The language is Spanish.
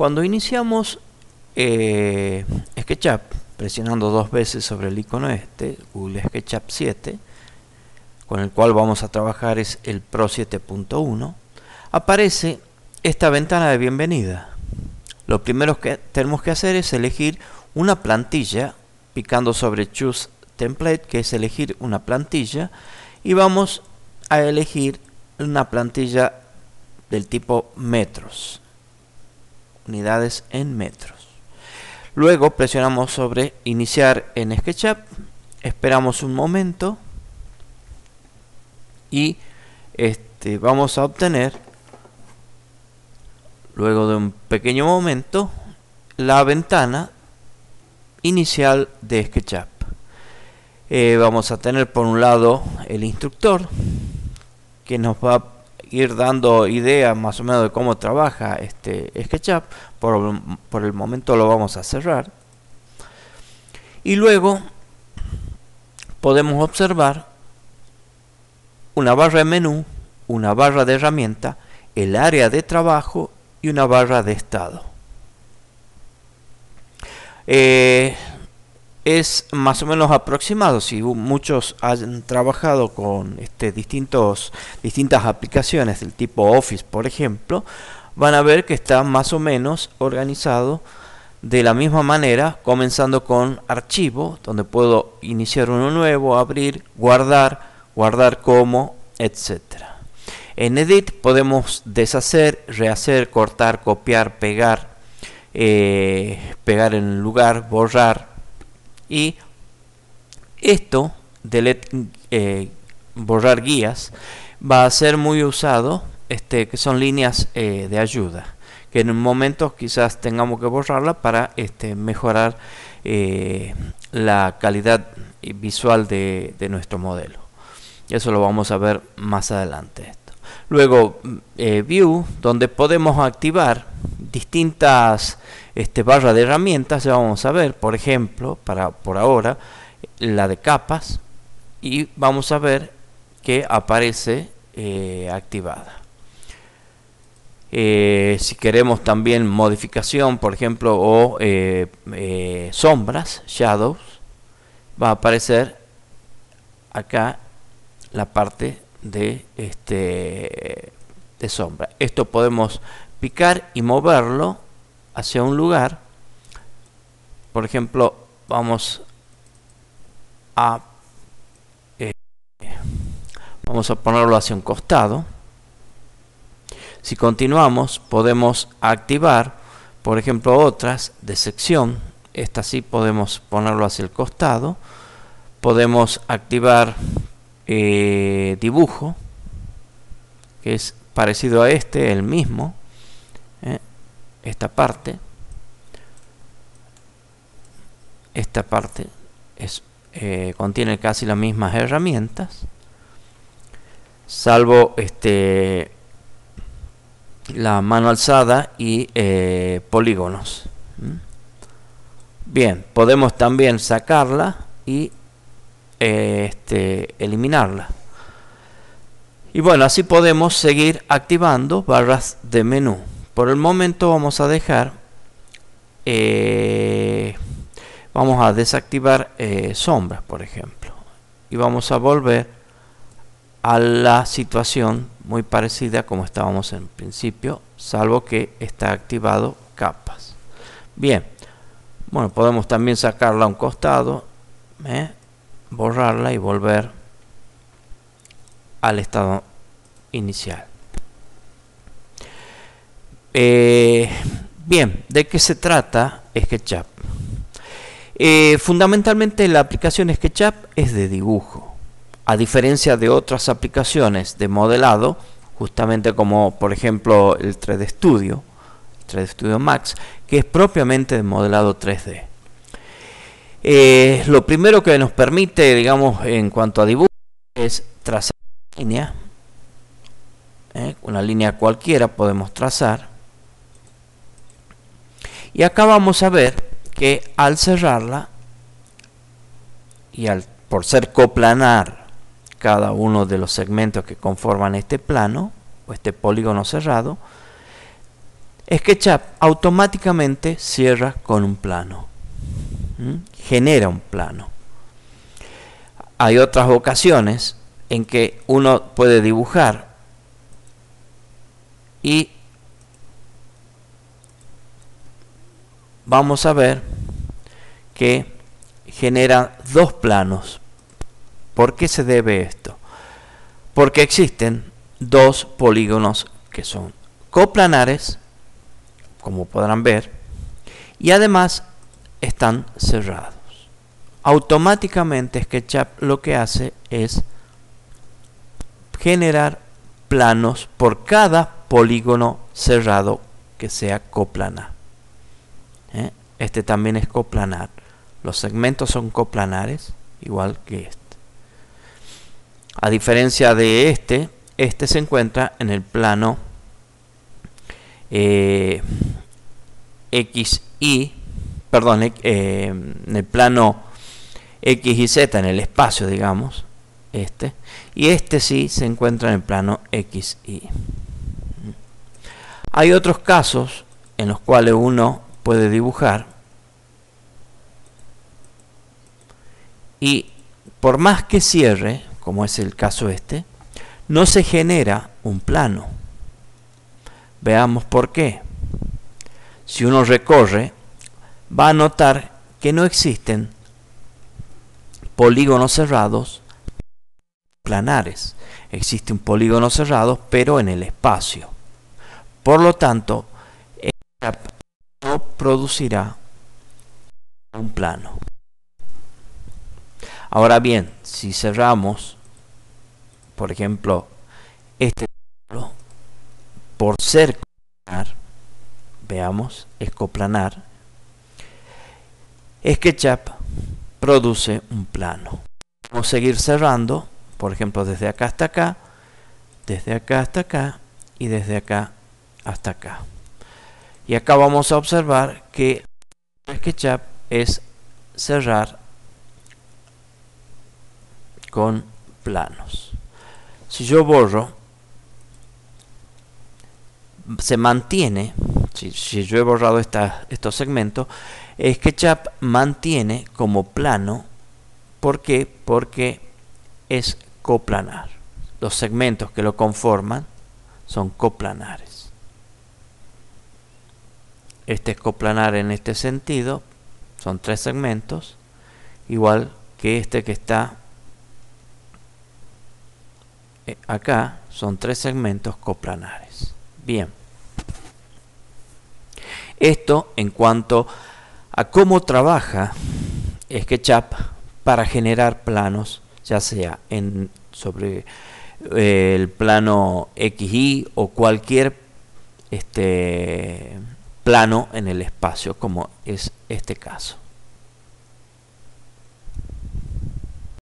Cuando iniciamos eh, SketchUp, presionando dos veces sobre el icono este, Google SketchUp 7, con el cual vamos a trabajar es el Pro 7.1, aparece esta ventana de bienvenida. Lo primero que tenemos que hacer es elegir una plantilla, picando sobre Choose Template, que es elegir una plantilla, y vamos a elegir una plantilla del tipo metros unidades en metros. Luego presionamos sobre iniciar en SketchUp, esperamos un momento y este, vamos a obtener, luego de un pequeño momento, la ventana inicial de SketchUp. Eh, vamos a tener por un lado el instructor que nos va ir dando idea más o menos de cómo trabaja este SketchUp. Por, el momento lo vamos a cerrar. Y luego podemos observar una barra de menú, una barra de herramienta, el área de trabajo y una barra de estado. Eh, es más o menos aproximado. Si muchos han trabajado con este, distintos, distintas aplicaciones del tipo Office, por ejemplo, van a ver que está más o menos organizado de la misma manera, comenzando con archivo, donde puedo iniciar uno nuevo, abrir, guardar, guardar como, etc. En Edit podemos deshacer, rehacer, cortar, copiar, pegar, eh, pegar en lugar, borrar, y esto de eh, borrar guías va a ser muy usado este que son líneas eh, de ayuda que en un momento quizás tengamos que borrarla para este, mejorar eh, la calidad visual de, nuestro modelo eso lo vamos a ver más adelante luego mm, view donde podemos activar distintas este, barra de herramientas, ya vamos a ver, por ejemplo, para, por ahora, la de capas y vamos a ver que aparece eh, activada. Eh, si queremos también modificación, por ejemplo, o eh, sombras, shadows, va a aparecer acá la parte de, este, de sombra. Esto podemos picar y moverlo hacia un lugar, por ejemplo, vamos a eh, vamos a ponerlo hacia un costado. Si continuamos, podemos activar, por ejemplo, otras de sección. Esta sí podemos ponerlo hacia el costado. Podemos activar eh, dibujo, que es parecido a este, el mismo esta parte, esta parte es, eh, contiene casi las mismas herramientas, salvo este, la mano alzada y eh, polígonos. Bien, podemos también sacarla y eh, este, eliminarla. Y bueno, así podemos seguir activando barras de menú. Por el momento vamos a dejar, eh, vamos a desactivar eh, sombras, por ejemplo. Y vamos a volver a la situación muy parecida como estábamos en principio, salvo que está activado capas. Bien, bueno, podemos también sacarla a un costado, ¿eh? borrarla y volver al estado inicial. Eh, bien, ¿de qué se trata SketchUp? Eh, fundamentalmente la aplicación SketchUp es de dibujo. A diferencia de otras aplicaciones de modelado, justamente como por ejemplo el 3D Studio, 3D Studio Max, que es propiamente de modelado 3D. Eh, lo primero que nos permite, digamos, en cuanto a dibujo, es trazar una línea, una línea cualquiera podemos trazar y acá vamos a ver que al cerrarla y al, por ser coplanar cada uno de los segmentos que conforman este plano o este polígono cerrado, SketchUp automáticamente cierra con un plano, genera un plano. Hay otras ocasiones en que uno puede dibujar y vamos a ver que genera dos planos. ¿Por qué se debe esto? Porque existen dos polígonos que son coplanares, como podrán ver, y además están cerrados. Automáticamente SketchUp lo que hace es generar planos por cada polígono cerrado que sea coplanar. ¿eh? Este también es coplanar. Los segmentos son coplanares, igual que este. A diferencia de este, este se encuentra en el plano eh, y perdón, eh, en el plano X y Z, en el espacio, digamos, este. Y este sí se encuentra en el plano x y Hay otros casos en los cuales uno puede dibujar. Y por más que cierre, como es el caso este, no se genera un plano. Veamos por qué. Si uno recorre, va a notar que no existen polígonos cerrados planares. Existe un polígono cerrado, pero en el espacio. Por lo tanto, no producirá un plano. Ahora bien, si cerramos, por ejemplo, este por ser coplanar, veamos, es coplanar, SketchUp produce un plano. Vamos a seguir cerrando, por ejemplo, desde acá hasta acá, desde acá hasta acá y desde acá hasta acá. Y acá vamos a observar que SketchUp es cerrar con planos. Si yo borro, se mantiene, si, yo he borrado estos segmentos, SketchUp mantiene como plano, ¿por qué? Porque es coplanar. Los segmentos que lo conforman son coplanares. Este es coplanar en este sentido. Son tres segmentos. Igual que este que está eh, acá. Son tres segmentos coplanares. Bien. Esto en cuanto a cómo trabaja SketchUp para generar planos, ya sea en, sobre eh, el plano XY o cualquier este, plano en el espacio, como es este caso.